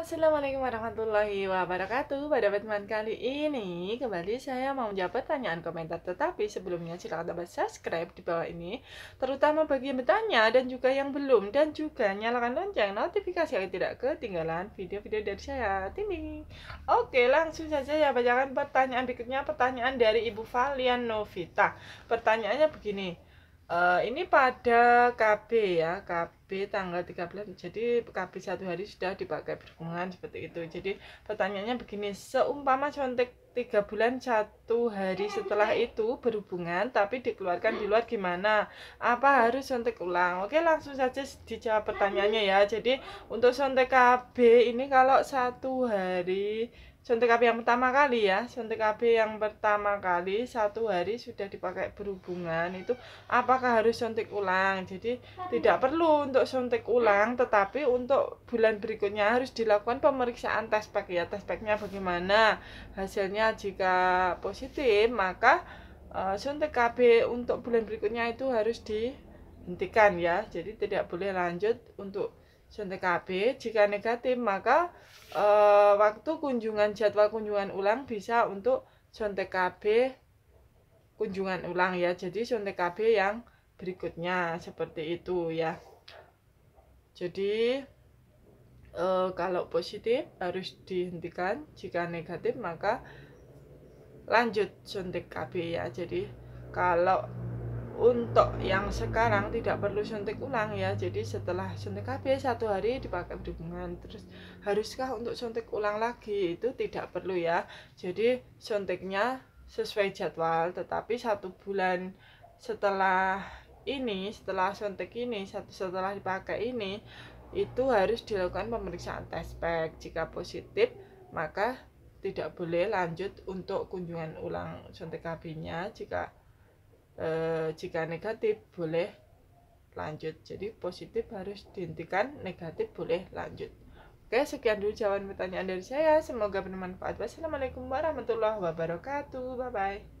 Assalamualaikum warahmatullahi wabarakatuh Pada pertemuan kali ini Kembali saya mau menjawab pertanyaan komentar Tetapi sebelumnya silahkan dapat subscribe di bawah ini Terutama bagi yang bertanya dan juga yang belum Dan juga nyalakan lonceng notifikasi Agar tidak ketinggalan video-video dari saya Tini. Oke langsung saja ya bacakan pertanyaan berikutnya Pertanyaan dari Ibu Valian Novita Pertanyaannya begini uh, ini pada KB ya KB tanggal 13 jadi KB satu hari sudah dipakai berhubungan seperti itu jadi pertanyaannya begini seumpama contek tiga bulan satu hari setelah itu berhubungan tapi dikeluarkan di luar gimana apa harus suntik ulang oke langsung saja dijawab pertanyaannya ya jadi untuk suntik KB ini kalau satu hari suntik KB yang pertama kali ya suntik KB yang pertama kali satu hari sudah dipakai berhubungan itu apakah harus suntik ulang jadi tidak perlu untuk suntik ulang tetapi untuk bulan berikutnya harus dilakukan pemeriksaan tes pack ya test packnya bagaimana hasilnya jika positif maka uh, eh, suntik KB untuk bulan berikutnya itu harus dihentikan ya jadi tidak boleh lanjut untuk suntik KB jika negatif maka uh, waktu kunjungan jadwal kunjungan ulang bisa untuk suntik KB kunjungan ulang ya jadi suntik KB yang berikutnya seperti itu ya jadi Uh, kalau positif harus dihentikan jika negatif maka lanjut suntik KB ya jadi kalau untuk yang sekarang tidak perlu suntik ulang ya jadi setelah suntik KB satu hari dipakai dukungan terus haruskah untuk suntik ulang lagi itu tidak perlu ya jadi suntiknya sesuai jadwal tetapi satu bulan setelah ini setelah suntik ini satu setelah dipakai ini itu harus dilakukan pemeriksaan tes pack jika positif maka tidak boleh lanjut untuk kunjungan ulang suntik KB-nya jika e, jika negatif boleh lanjut. Jadi positif harus dihentikan, negatif boleh lanjut. Oke, sekian dulu jawaban pertanyaan dari saya. Semoga bermanfaat. Wassalamualaikum warahmatullahi wabarakatuh. Bye bye.